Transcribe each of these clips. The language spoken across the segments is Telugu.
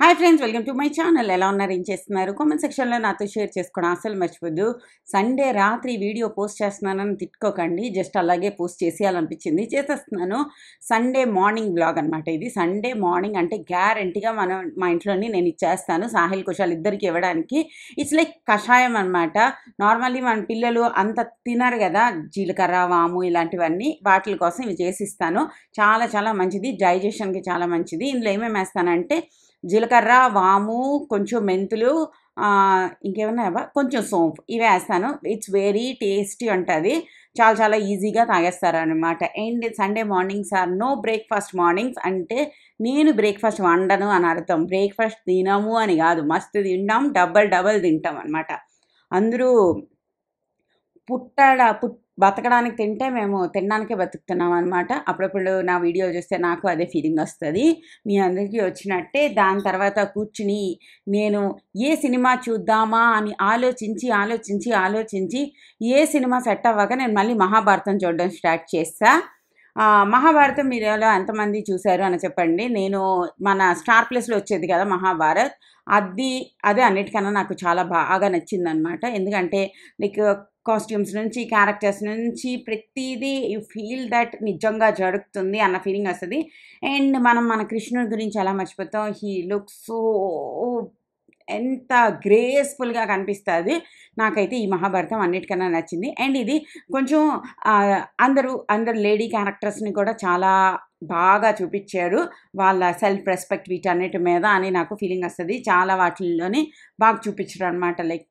hi friends welcome to my channel ఎలా ఉన్నారు ఏం చేస్తున్నారు కామెంట్ సెక్షన్లో నాతో షేర్ చేసుకోవడం అసలు మర్చిపోద్దు సండే రాత్రి వీడియో పోస్ట్ చేస్తున్నానని తిట్టుకోకండి జస్ట్ అలాగే పోస్ట్ చేసేయాలనిపించింది చేసేస్తున్నాను సండే మార్నింగ్ బ్లాగ్ అనమాట ఇది సండే మార్నింగ్ అంటే గ్యారంటీగా మనం మా ఇంట్లోని నేను ఇచ్చేస్తాను సాహిల్ కుషాల్ ఇద్దరికి ఇవ్వడానికి ఇట్స్ లైక్ కషాయం అనమాట నార్మల్లీ మన పిల్లలు అంత తినరు కదా జీలకర్ర వాము ఇలాంటివన్నీ వాటిల కోసం ఇవి చేసిస్తాను చాలా చాలా మంచిది డైజెషన్కి చాలా మంచిది ఇందులో ఏమేమి వేస్తానంటే జీలకర్ర వాము కొంచెం మెంతులు ఇంకేమన్నా కొంచెం సోంపు ఇవి వేస్తాను ఇట్స్ వెరీ టేస్టీ ఉంటుంది చాలా చాలా ఈజీగా తాగేస్తారనమాట and Sunday mornings are no breakfast mornings అంటే నేను బ్రేక్ఫాస్ట్ వండను అని అర్థం బ్రేక్ఫాస్ట్ తినము అని కాదు మస్తు తింటాం డబల్ డబల్ తింటాం అనమాట అందరూ పుట్టడ పుట్ బతకడానికి తింటే మేము తినడానికే బతుకుతున్నాం అనమాట అప్పుడప్పుడు నా వీడియో చూస్తే నాకు అదే ఫీలింగ్ వస్తుంది మీ అందరికీ వచ్చినట్టే దాని తర్వాత కూర్చుని నేను ఏ సినిమా చూద్దామా అని ఆలోచించి ఆలోచించి ఆలోచించి ఏ సినిమా సెట్ అవ్వక నేను మళ్ళీ మహాభారతం చూడడం స్టార్ట్ చేస్తా మహాభారతం మీడియాలో ఎంతమంది చూశారు అని చెప్పండి నేను మన స్టార్ ప్లేస్లో వచ్చేది కదా మహాభారత్ అది అదే అన్నిటికన్నా నాకు చాలా బాగా నచ్చిందనమాట ఎందుకంటే లైక్ కాస్ట్యూమ్స్ నుంచి క్యారెక్టర్స్ నుంచి ప్రతిదీ యూ ఫీల్ దట్ నిజంగా జరుగుతుంది అన్న ఫీలింగ్ వస్తుంది అండ్ మనం మన కృష్ణుడి గురించి ఎలా మర్చిపోతాం హీ లుక్ సో ఎంత గ్రేస్ఫుల్గా కనిపిస్తుంది నాకైతే ఈ మహాభారతం అన్నిటికన్నా నచ్చింది అండ్ ఇది కొంచెం అందరూ అందరు లేడీ క్యారెక్టర్స్ని కూడా చాలా బాగా చూపించారు వాళ్ళ సెల్ఫ్ రెస్పెక్ట్ వీటన్నిటి మీద అని నాకు ఫీలింగ్ వస్తుంది చాలా వాటిల్లోని బాగా చూపించారు అనమాట లైక్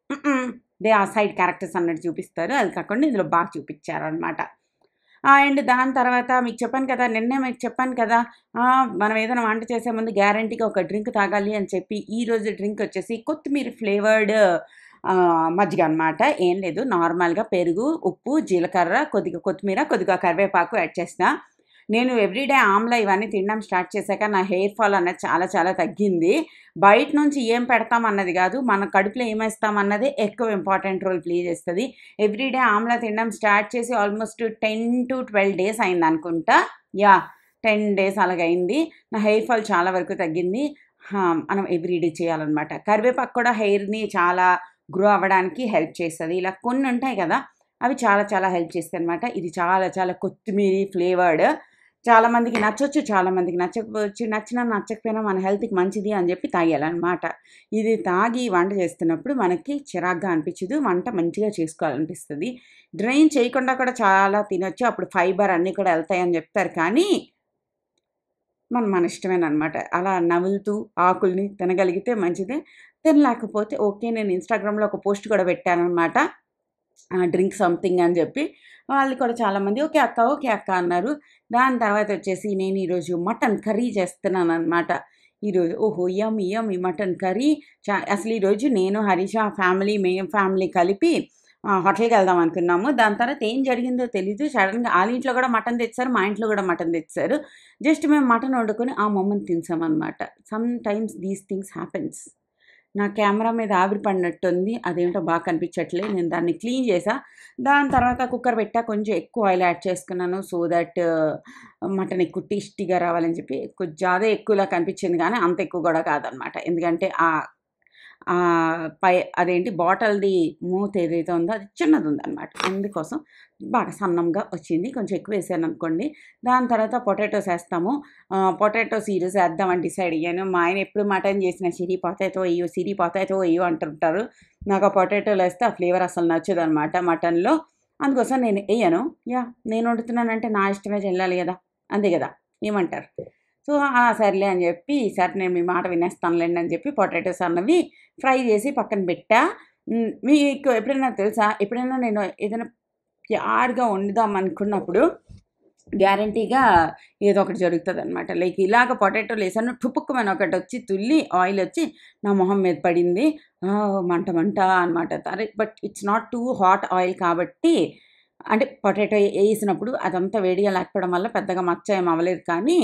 దే ఆ సైడ్ క్యారెక్టర్స్ అన్నట్టు చూపిస్తారు అది కాకుండా ఇందులో బాగా చూపించారు అనమాట అండ్ దాని తర్వాత మీకు చెప్పాను కదా నిన్నే మీకు చెప్పాను కదా మనం ఏదైనా వంట చేసే ముందు గ్యారంటీగా ఒక డ్రింక్ తాగాలి అని చెప్పి ఈరోజు డ్రింక్ వచ్చేసి కొత్తిమీర ఫ్లేవర్డ్ మజ్జిగ అనమాట ఏం లేదు నార్మల్గా పెరుగు ఉప్పు జీలకర్ర కొద్దిగా కొత్తిమీర కొద్దిగా కరివేపాకు యాడ్ చేసిన నేను ఎవ్రీడే ఆమ్లా ఇవన్నీ తినడం స్టార్ట్ చేశాక నా హెయిర్ ఫాల్ అనేది చాలా చాలా తగ్గింది బయట నుంచి ఏం పెడతాం అన్నది కాదు మన కడుపులో ఏమేస్తాం ఎక్కువ ఇంపార్టెంట్ రోల్ ప్లే చేస్తుంది ఎవ్రీడే ఆమ్లా తినడం స్టార్ట్ చేసి almost ten to twelve days అయింది అనుకుంటా యా టెన్ డేస్ అలాగైంది నా హెయిర్ ఫాల్ చాలా వరకు తగ్గింది మనం ఎవ్రీడే చేయాలన్నమాట కరివేపాకు కూడా హెయిర్ని చాలా గ్రో అవ్వడానికి హెల్ప్ చేస్తుంది ఇలా కొన్ని ఉంటాయి కదా అవి చాలా చాలా హెల్ప్ చేస్తాయి అనమాట ఇది చాలా చాలా కొత్తిమీర ఫ్లేవర్డ్ చాలామందికి నచ్చొచ్చు చాలామందికి నచ్చకపోవచ్చు నచ్చినా నచ్చకపోయినా మన హెల్త్కి మంచిది అని చెప్పి తాగాలన్నమాట ఇది తాగి వంట చేస్తున్నప్పుడు మనకి చిరాగ్గా అనిపించదు వంట మంచిగా చేసుకోవాలనిపిస్తుంది డ్రైన్ చేయకుండా కూడా చాలా తినొచ్చు అప్పుడు ఫైబర్ అన్నీ కూడా వెళ్తాయని చెప్తారు కానీ మన మన ఇష్టమేనమాట అలా నవ్వులుతూ ఆకుల్ని తినగలిగితే మంచిదే తినలేకపోతే ఓకే నేను ఇన్స్టాగ్రామ్లో ఒక పోస్ట్ కూడా పెట్టాను అనమాట డ్రింక్ సంథింగ్ అని చెప్పి వాళ్ళు కూడా చాలామంది ఓకే అక్క ఓకే అక్క అన్నారు దాని తర్వాత వచ్చేసి నేను ఈరోజు మటన్ కర్రీ చేస్తున్నాను అనమాట ఈరోజు ఓహో యమ్ యమ్ ఈ మటన్ కర్రీ చా అసలు ఈరోజు నేను హరీష ఫ్యామిలీ మేం ఫ్యామిలీ కలిపి హోటల్కి వెళ్దాం అనుకున్నాము దాని తర్వాత ఏం జరిగిందో తెలీదు సడన్గా వాళ్ళ ఇంట్లో కూడా మటన్ తెచ్చారు మా ఇంట్లో కూడా మటన్ తెచ్చారు జస్ట్ మేము మటన్ వండుకొని ఆ మొమ్మని తినసామన్నమాట sometimes these things happens నా కెమెరా మీద ఆవిరి పడినట్టుంది అదేమిటో బాగా కనిపించట్లేదు నేను దాన్ని క్లీన్ చేసా దాని తర్వాత కుక్కర్ పెట్టా కొంచెం ఎక్కువ ఆయిల్ యాడ్ చేసుకున్నాను సో దట్ మటన్ ఎక్కువ టేస్టీగా రావాలని చెప్పి కొంచెం జాదే ఎక్కువలా కనిపించింది కానీ అంత ఎక్కువ కూడా కాదనమాట ఎందుకంటే ఆ పై అదేంటి బాటల్ది మూత ఏదైతే ఉందో అది చిన్నది ఉందన్నమాట అందుకోసం బాగా సన్నంగా వచ్చింది కొంచెం ఎక్కువ వేసాను అనుకోండి దాని తర్వాత పొటాటోస్ వేస్తాము పొటాటోస్ ఈరోజు వేద్దామని డిసైడ్ అయ్యాను మా ఆయన ఎప్పుడు మటన్ చేసిన సిరి పొతాయితో అయ్యో సిరి పొతాయితో అయ్యో అంటుంటారు నాకు ఆ పొటాటోలు వేస్తే ఆ ఫ్లేవర్ అసలు నచ్చదు అనమాట మటన్లో అందుకోసం నేను వేయను యా నేను వండుతున్నానంటే నా ఇష్టమే చెల్లాలి కదా అంతే కదా ఏమంటారు సో సర్లే అని చెప్పి ఈసారి నేను మీ మాట వినేస్తానులేండి అని చెప్పి పొటాటోస్ అన్నవి ఫ్రై చేసి పక్కన పెట్టా మీకు ఎప్పుడైనా తెలుసా ఎప్పుడైనా నేను ఏదైనా ప్యాడ్గా వండుదాం అనుకున్నప్పుడు గ్యారంటీగా ఏదో ఒకటి జరుగుతుంది అనమాట లైక్ ఇలాగ పొటాటోలు వేసాను టుపుక్కుమని ఒకటి వచ్చి తుల్లి ఆయిల్ వచ్చి నా మొహం మీద పడింది మంట మంట అనమాట but it's not too hot oil కాబట్టి అంటే పొటాటో వేసినప్పుడు అదంతా వేడిగా లేకపోవడం వల్ల పెద్దగా మచ్చ ఏం అవ్వలేదు కానీ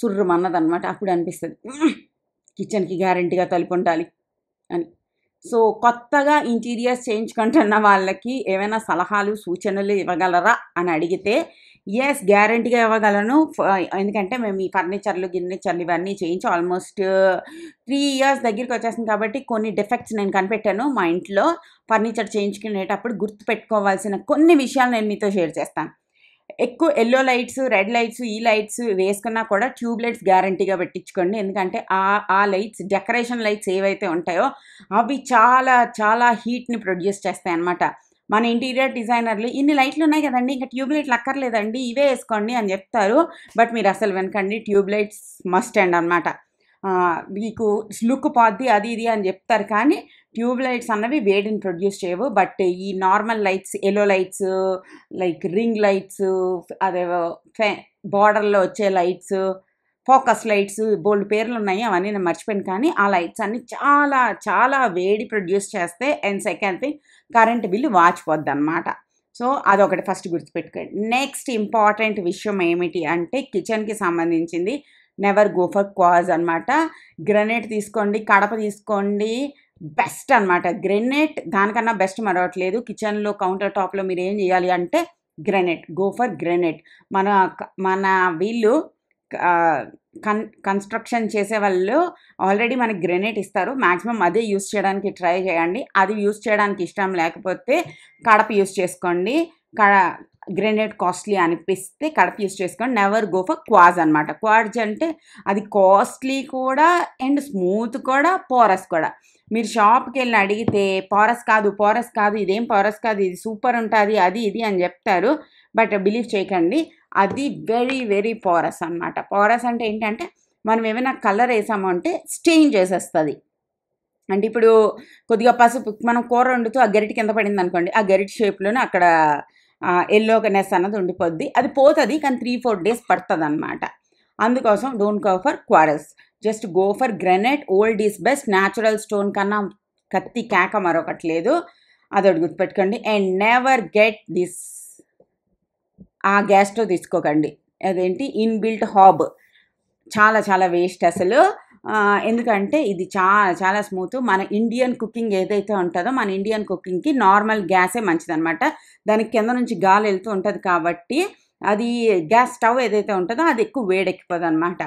సుర్రం అన్నదనమాట అప్పుడు అనిపిస్తుంది కిచెన్కి గ్యారంటీగా తలుపు ఉండాలి అని సో కొత్తగా ఇంటీరియర్స్ చేయించుకుంటున్న వాళ్ళకి ఏమైనా సలహాలు సూచనలు ఇవ్వగలరా అని అడిగితే ఎస్ గ్యారంటీగా ఇవ్వగలను ఎందుకంటే మేము ఈ ఫర్నిచర్లు గిర్నిచర్లు ఇవన్నీ చేయించి ఆల్మోస్ట్ త్రీ ఇయర్స్ దగ్గరికి వచ్చేసింది కాబట్టి కొన్ని డిఫెక్ట్స్ నేను కనిపెట్టాను మా ఇంట్లో ఫర్నిచర్ చేయించుకునేటప్పుడు గుర్తుపెట్టుకోవాల్సిన కొన్ని విషయాలు నేను మీతో షేర్ చేస్తాను ఎక్కువ ఎల్లో లైట్స్ రెడ్ లైట్స్ ఈ లైట్స్ వేసుకున్నా కూడా ట్యూబ్ లైట్స్ గ్యారంటీగా పెట్టించుకోండి ఎందుకంటే ఆ ఆ లైట్స్ డెకరేషన్ లైట్స్ ఏవైతే ఉంటాయో అవి చాలా చాలా హీట్ని ప్రొడ్యూస్ చేస్తాయి అనమాట మన ఇంటీరియర్ డిజైనర్లు ఇన్ని లైట్లు ఉన్నాయి కదండి ఇంకా ట్యూబ్ లైట్లు అక్కర్లేదండి ఇవే వేసుకోండి అని చెప్తారు బట్ మీరు అసలు వెనకండి ట్యూబ్ లైట్స్ మస్ట్ అండ్ అనమాట మీకు లుక్ పోద్ది అది ఇది అని చెప్తారు కానీ ట్యూబ్ లైట్స్ అన్నవి వేడిని ప్రొడ్యూస్ చేయవు బట్ ఈ normal lights yellow lights like ring lights అదే ఫే బార్డర్లో వచ్చే లైట్స్ ఫోకస్ లైట్స్ బోల్డ్ పేర్లు ఉన్నాయి అవన్నీ నేను మర్చిపోయాను కానీ ఆ లైట్స్ అన్ని చాలా చాలా వేడి ప్రొడ్యూస్ చేస్తే and second thing current bill వాచిపోద్ది అనమాట సో అదొకటి ఫస్ట్ గుర్తుపెట్టుకోండి నెక్స్ట్ ఇంపార్టెంట్ విషయం ఏమిటి అంటే కిచెన్కి సంబంధించింది నెవర్ గో ఫర్ క్వాజ్ అనమాట గ్రనేట్ తీసుకోండి కడప తీసుకోండి బెస్ట్ అనమాట గ్రెనేట్ దానికన్నా బెస్ట్ మరవట్లేదు కిచెన్లో కౌంటర్ టాప్లో మీరు ఏం చేయాలి అంటే గ్రెనేట్ గో ఫర్ గ్రెనేట్ మన మన వీళ్ళు కన్ కన్స్ట్రక్షన్ చేసే వాళ్ళు ఆల్రెడీ మనకి గ్రెనేట్ ఇస్తారు మ్యాక్సిమం అదే యూస్ చేయడానికి ట్రై చేయండి అది యూస్ చేయడానికి ఇష్టం లేకపోతే కడప యూస్ చేసుకోండి కడ గ్రెనేడ్ కాస్ట్లీ అనిపిస్తే కడప యూస్ చేసుకోండి నెవర్ గో ఫర్ క్వాజ్ అనమాట క్వాడ్జ్ అంటే అది కాస్ట్లీ కూడా అండ్ స్మూత్ కూడా పోరస్ కూడా మీరు షాప్కి వెళ్ళి అడిగితే పోరస్ కాదు పోరస్ కాదు ఇదేం పోరస్ కాదు ఇది సూపర్ ఉంటుంది అది ఇది అని చెప్తారు బట్ బిలీవ్ చేయకండి అది వెరీ వెరీ పోరస్ అనమాట పోరస్ అంటే ఏంటంటే మనం ఏమైనా కలర్ వేసాము అంటే స్టెయిన్ చేసేస్తుంది అంటే ఇప్పుడు కొద్దిగా పసుపు మనం కూర వండుతూ ఆ గరిటి కింద పడింది అనుకోండి ఆ గరిటి షేప్లోనే అక్కడ ఎల్లోగనెస్ అన్నది ఉండిపోద్ది అది పోతుంది కానీ త్రీ ఫోర్ డేస్ పడుతుంది అనమాట అందుకోసం don't go for quartz just go for granite old is best natural stone కన్నా కత్తి కేక మరొకటి లేదు అదొకటి గుర్తుపెట్టుకోండి అండ్ నెవర్ గెట్ దిస్ ఆ గ్యాస్ట్రో తీసుకోకండి అదేంటి ఇన్బిల్ట్ హాబ్ చాలా చాలా వేస్ట్ అసలు ఎందుకంటే ఇది చా చాలా స్మూత్ మన ఇండియన్ కుకింగ్ ఏదైతే ఉంటుందో మన ఇండియన్ కుకింగ్కి నార్మల్ గ్యాసే మంచిదనమాట దానికి కింద నుంచి గాలి వెళ్తూ ఉంటుంది కాబట్టి అది గ్యాస్ స్టవ్ ఏదైతే ఉంటుందో అది ఎక్కువ వేడెక్కిపోదు అనమాట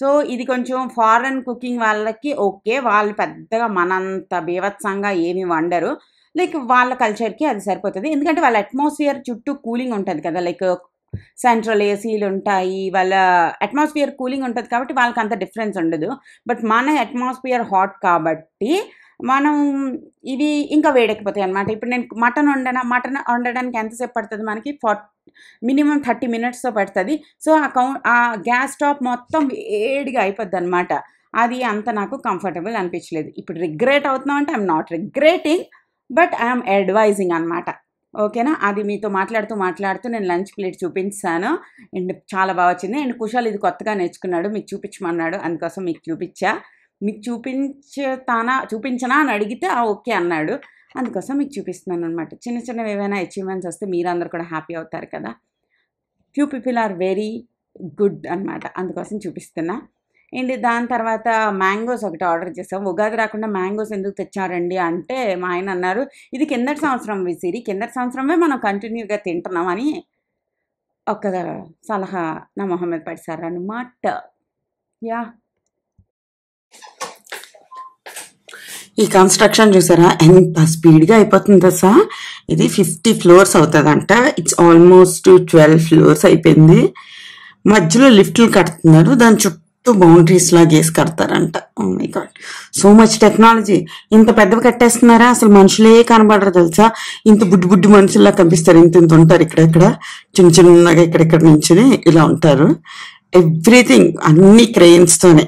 సో ఇది కొంచెం ఫారెన్ కుకింగ్ వాళ్ళకి ఓకే వాళ్ళు పెద్దగా మనంత బీభత్సంగా ఏమి వండరు లైక్ వాళ్ళ కల్చర్కి అది సరిపోతుంది ఎందుకంటే వాళ్ళ అట్మాస్ఫియర్ చుట్టూ కూలింగ్ ఉంటుంది కదా లైక్ సెంట్రల్ ఏసీలు ఉంటాయి వాళ్ళ అట్మాస్ఫియర్ కూలింగ్ ఉంటుంది కాబట్టి వాళ్ళకి అంత డిఫరెన్స్ ఉండదు బట్ మన అట్మాస్ఫియర్ హాట్ కాబట్టి మనం ఇవి ఇంకా వేడెక్కిపోతాయి అనమాట ఇప్పుడు నేను మటన్ వండనా మటన్ వండడానికి ఎంతసేపు పడుతుంది మనకి ఫార్ మినిమం థర్టీ మినిట్స్తో పడుతుంది సో ఆ కౌ ఆ గ్యాస్ స్టాప్ మొత్తం వేడిగా అయిపోద్ది అనమాట అది అంత నాకు కంఫర్టబుల్ అనిపించలేదు ఇప్పుడు రిగ్రెట్ అవుతున్నాం అంటే I'm not regretting but I'm advising అనమాట ఓకేనా అది మీతో మాట్లాడుతూ మాట్లాడుతూ నేను లంచ్ ప్లేట్ చూపించాను అండ్ చాలా బాగా వచ్చింది అండ్ కుషాల్ ఇది కొత్తగా నేర్చుకున్నాడు మీకు చూపించమన్నాడు అందుకోసం మీకు చూపించా మీకు చూపించతానా చూపించనా అని అడిగితే ఆ ఓకే అన్నాడు అందుకోసం మీకు చూపిస్తున్నాను అనమాట చిన్న చిన్నవి ఏవైనా అచీవ్మెంట్స్ వస్తే మీరందరూ కూడా హ్యాపీ అవుతారు కదా few people are very good అనమాట అందుకోసం చూపిస్తున్నా ఏంటి దాని తర్వాత మ్యాంగోస్ ఒకటి ఆర్డర్ చేసాం ఉగాది రాకుండా మ్యాంగోస్ ఎందుకు తెచ్చారండి అంటే మా ఆయన అన్నారు ఇది కిందటి సంవత్సరం విసిరి కిందటి సంవత్సరమే మనం కంటిన్యూగా తింటున్నామని ఒక సలహా నా మొహమ్మద్ పడిసారు అనమాట యా ఈ కన్స్ట్రక్షన్ చూసారా ఎంత స్పీడ్గా అయిపోతుంది సార్ ఇది ఫిఫ్టీ ఫ్లోర్స్ అవుతుందంట ఇట్స్ ఆల్మోస్ట్ ట్వెల్వ్ ఫ్లోర్స్ అయిపోయింది మధ్యలో లిఫ్ట్లు కడుతున్నారు దాని చుట్టూ బౌండరీస్ లా చేసి కడతారంట గాడ్ సో మచ్ టెక్నాలజీ ఇంత పెద్దవి కట్టేస్తున్నారా అసలు మనుషులే కనబడరు తెలుసా ఇంత బుడ్డి బుడ్డి మనుషుల్లా కనిపిస్తారు ఇంత ఇంత ఉంటారు ఇక్కడెక్కడ చిన్న చిన్నగా ఇక్కడెక్కడ నుంచి ఇలా ఉంటారు ఎవ్రీథింగ్ అన్ని క్రెయిన్స్తోనే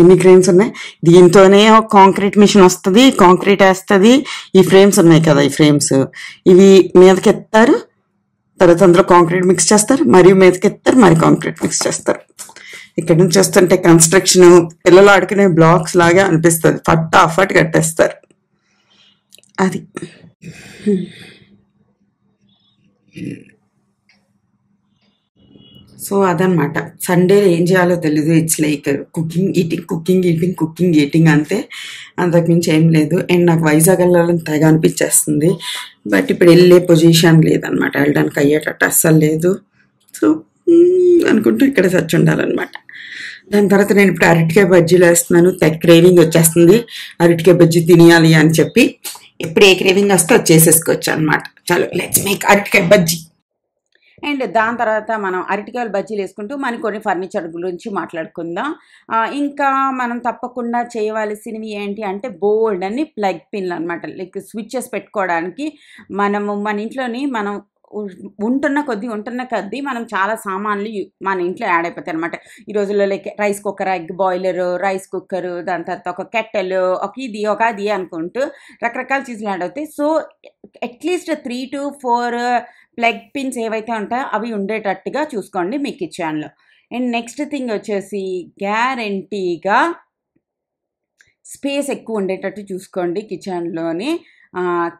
ఎన్ని క్రేమ్స్ ఉన్నాయి దీంతోనే ఒక కాంక్రీట్ మిషన్ వస్తుంది కాంక్రీట్ వేస్తుంది ఈ ఫ్రేమ్స్ ఉన్నాయి కదా ఈ ఫ్రేమ్స్ ఇవి మీదకి ఎత్తారు తర్వాత అందులో కాంక్రీట్ మిక్స్ చేస్తారు మరియు మీదకి ఎత్తారు మరి కాంక్రీట్ మిక్స్ చేస్తారు ఇక్కడ నుంచి వస్తుంటే కన్స్ట్రక్షన్ పిల్లలు ఆడుకునే బ్లాక్స్ లాగా అనిపిస్తుంది ఫట్ కట్టేస్తారు అది సో అదనమాట సండేలో ఏం చేయాలో తెలీదు it's like cooking eating cooking eating cooking eating అంతే అంతకుమించి ఏం లేదు అండ్ నాకు వైజాగ్ వెళ్ళాలని తెగ అనిపించేస్తుంది బట్ ఇప్పుడు వెళ్ళే పొజిషన్ లేదనమాట వెళ్ళడానికి అయ్యేటట్టు అస్సలు లేదు సో అనుకుంటూ ఇక్కడ సచ్చి ఉండాలన్నమాట దాని తర్వాత నేను ఇప్పుడు అరటికాయ బజ్జీలు వేస్తున్నాను క్రేవింగ్ వచ్చేస్తుంది అరటికాయ బజ్జీ తినేయాలి అని చెప్పి ఇప్పుడు ఏ క్రేవింగ్ వస్తే వచ్చేసేసుకోవచ్చు చేసేసుకోవచ్చు అనమాట చాలా లెట్స్ మేక్ అరటికాయ బజ్జీ అండ్ దాని తర్వాత మనం అరటికాయలు బజ్జీలు వేసుకుంటూ మన కొన్ని ఫర్నిచర్ గురించి మాట్లాడుకుందాం ఇంకా మనం తప్పకుండా చేయవలసినవి ఏంటి అంటే బోల్డ్ అని ప్లగ్ పిన్లు అనమాట లైక్ స్విచ్చెస్ పెట్టుకోవడానికి మనము మన ఇంట్లోని మనం ఉంటున్న కొద్దీ ఉంటున్న కొద్దీ మనం చాలా సామాన్లు మన ఇంట్లో యాడ్ అయిపోతాయి అనమాట ఈ రోజుల్లో like rice cooker egg boiler rice cooker దాని తర్వాత ఒక కెట్టెల్ ఒక ఇది ఒక అది అనుకుంటూ రకరకాల చీజులు యాడ్ అవుతాయి so at least three to four plug pins ఏవైతే ఉంటాయో అవి ఉండేటట్టుగా చూసుకోండి మీ కిచెన్లో అండ్ నెక్స్ట్ థింగ్ వచ్చేసి గ్యారంటీగా స్పేస్ ఎక్కువ ఉండేటట్టు చూసుకోండి కిచెన్లోని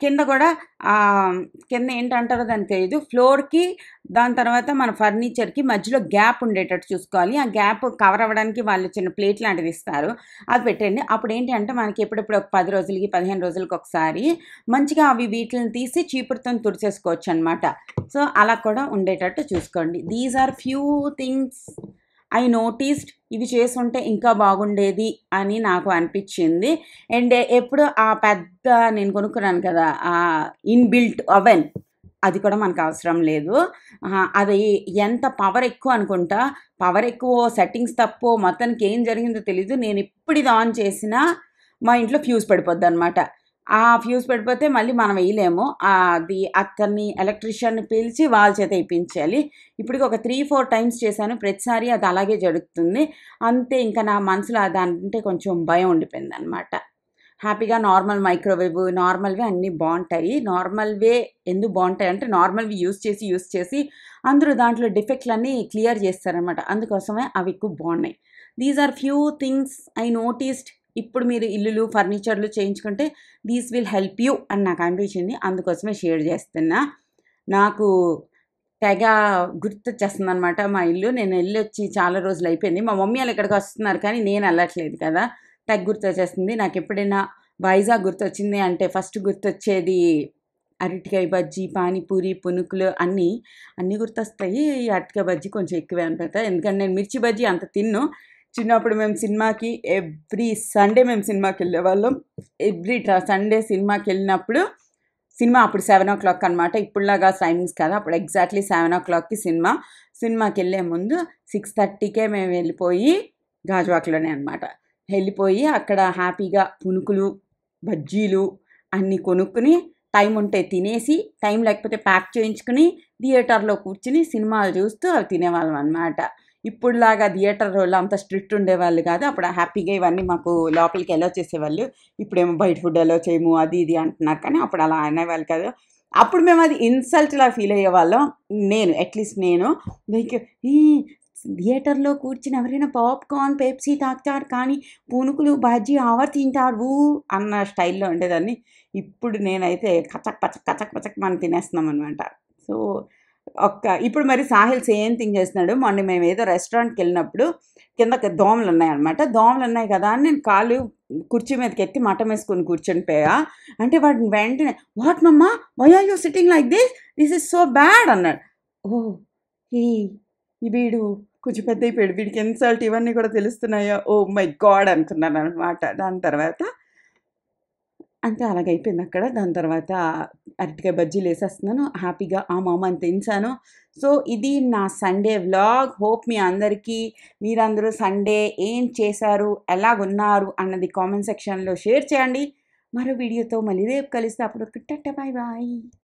కింద కూడా కింద ఏంటంటారో దాని తెలియదు ఫ్లోర్కి దాని తర్వాత మన ఫర్నిచర్కి మధ్యలో గ్యాప్ ఉండేటట్టు చూసుకోవాలి ఆ గ్యాప్ కవర్ అవ్వడానికి వాళ్ళు చిన్న ప్లేట్ లాంటిది ఇస్తారు అది పెట్టండి అప్పుడు ఏంటి అంటే మనకి ఎప్పుడెప్పుడు ఒక పది రోజులకి పదిహేను రోజులకి ఒకసారి మంచిగా అవి వీటిని తీసి చీపురుతో తుడిచేసుకోవచ్చు అనమాట సో అలా కూడా ఉండేటట్టు చూసుకోండి these are few things I noticed ఇది చేసుంటే ఇంకా బాగుండేది అని నాకు అనిపించింది అండ్ ఎప్పుడు ఆ పెద్ద నేను కొనుక్కున్నాను కదా ఆ ఇన్బిల్ట్ అవెన్ అది కూడా మనకు అవసరం లేదు అది ఎంత పవర్ ఎక్కువ అనుకుంటా పవర్ ఎక్కువ సెట్టింగ్స్ తప్పు మొత్తానికి ఏం జరిగిందో తెలీదు నేను ఇప్పుడు ఇది ఆన్ చేసినా మా ఇంట్లో ఫ్యూజ్ పడిపోద్ది అనమాట ఆ ఫ్యూజ్ పెట్టిపోతే మళ్ళీ మనం వేయలేము అది అతన్ని ఎలక్ట్రీషియన్ని పిలిచి వాళ్ళ చేత ఇప్పించాలి ఇప్పటికి ఒక త్రీ ఫోర్ టైమ్స్ చేశాను ప్రతిసారి అది అలాగే జరుగుతుంది అంతే ఇంకా నా మనసులో అదంటే కొంచెం భయం ఉండిపోయింది అనమాట హ్యాపీగా నార్మల్ మైక్రోవేవ్ నార్మల్వే అన్నీ బాగుంటాయి నార్మల్వే ఎందుకు బాగుంటాయి అంటే నార్మల్వి యూస్ చేసి యూస్ చేసి అందరూ దాంట్లో డిఫెక్ట్లన్నీ క్లియర్ చేస్తారనమాట అందుకోసమే అవి ఎక్కువ బాగున్నాయి these are few things I noticed ఇప్పుడు మీరు ఇల్లులు ఫర్నిచర్లు చేయించుకుంటే దీస్ విల్ హెల్ప్ యూ అని నాకు అనిపించింది అందుకోసమే షేర్ చేస్తున్నా నాకు తెగ గుర్తొచ్చేస్తుంది అనమాట మా ఇల్లు నేను వెళ్ళి వచ్చి చాలా రోజులు అయిపోయింది మా మమ్మీ వాళ్ళు ఇక్కడికి వస్తున్నారు కానీ నేను వెళ్ళట్లేదు కదా తెగ గుర్తొచ్చేస్తుంది నాకు ఎప్పుడైనా వైజాగ్ గుర్తొచ్చింది అంటే ఫస్ట్ గుర్తొచ్చేది అరటికాయ బజ్జీ పానీపూరి పునుకులు అన్నీ అన్నీ గుర్తొస్తాయి ఈ అరటికాయ బజ్జీ కొంచెం ఎక్కువే అనిపెడతా ఎందుకంటే నేను మిర్చి బజ్జీ అంత తిన్ను చిన్నప్పుడు మేము సినిమాకి ఎవ్రీ సండే మేము సినిమాకి వెళ్ళేవాళ్ళం ఎవ్రీ సండే సినిమాకి వెళ్ళినప్పుడు సినిమా అప్పుడు సెవెన్ ఓ క్లాక్ అనమాట ఇప్పుడులాగా టైమింగ్స్ కదా అప్పుడు ఎగ్జాక్ట్లీ సెవెన్ ఓ క్లాక్కి సినిమా సినిమాకి వెళ్ళే ముందు సిక్స్ థర్టీకే మేము వెళ్ళిపోయి గాజువాక్లోనే అనమాట వెళ్ళిపోయి అక్కడ హ్యాపీగా పునుకులు బజ్జీలు అన్నీ కొనుక్కుని టైం ఉంటే తినేసి టైం లేకపోతే ప్యాక్ చేయించుకుని థియేటర్లో కూర్చుని సినిమాలు చూస్తూ అవి తినేవాళ్ళం అనమాట ఇప్పుడులాగా థియేటర్ వాళ్ళు అంత స్ట్రిక్ట్ ఉండేవాళ్ళు కాదు అప్పుడు హ్యాపీగా ఇవన్నీ మాకు లోపలికి ఎలా చేసేవాళ్ళు ఇప్పుడేమో బయట ఫుడ్ ఎలా చేయము అది ఇది అంటున్నారు కానీ అప్పుడు అలా అనేవాళ్ళు కాదు అప్పుడు మేము అది ఇన్సల్ట్లా ఫీల్ అయ్యేవాళ్ళం నేను అట్లీస్ట్ నేను లైక్ ఈ థియేటర్లో కూర్చుని ఎవరైనా పాప్కార్న్ పెప్సీ తాకుతారు కానీ పునుకులు బజ్జీ ఆవర్ తింటారు అన్న స్టైల్లో ఉండేదాన్ని ఇప్పుడు నేనైతే కచక్ పచక్ కచక్ పచక్ మనం తినేస్తున్నాం అనమాట సో ఒక్క ఇప్పుడు మరి సాహిల్ సేమ్ థింగ్ చేస్తున్నాడు మొన్న మేము ఏదో రెస్టారెంట్కి వెళ్ళినప్పుడు కింద దోమలు ఉన్నాయన్నమాట దోమలు ఉన్నాయి కదా అని నేను కాలు కుర్చీ మీదకి ఎత్తి మటం వేసుకొని కూర్చొని పోయా అంటే వాడిని వెంటనే what mamma why are you sitting like this this is so bad అన్నాడు ఓ ఈ వీడు కొంచెం పెద్ద అయిపోయాడు వీడికి ఇన్సల్ట్ ఇవన్నీ కూడా తెలుస్తున్నాయా ఓ మై గాడ్ అనుకున్నాను అనమాట దాని తర్వాత అంతే అలాగైపోయింది అక్కడ దాని తర్వాత అరటికాయ బజ్జీలు వేసేస్తున్నాను హ్యాపీగా ఆ మామ తెంచాను సో ఇది నా సండే వ్లాగ్ హోప్ మీ అందరికీ మీరందరూ సండే ఏం చేశారు ఎలాగున్నారు అన్నది కామెంట్ సెక్షన్లో షేర్ చేయండి మరో వీడియోతో మళ్ళీ రేపు కలిస్తే అప్పుడు టట్ట బాయ్ బాయ్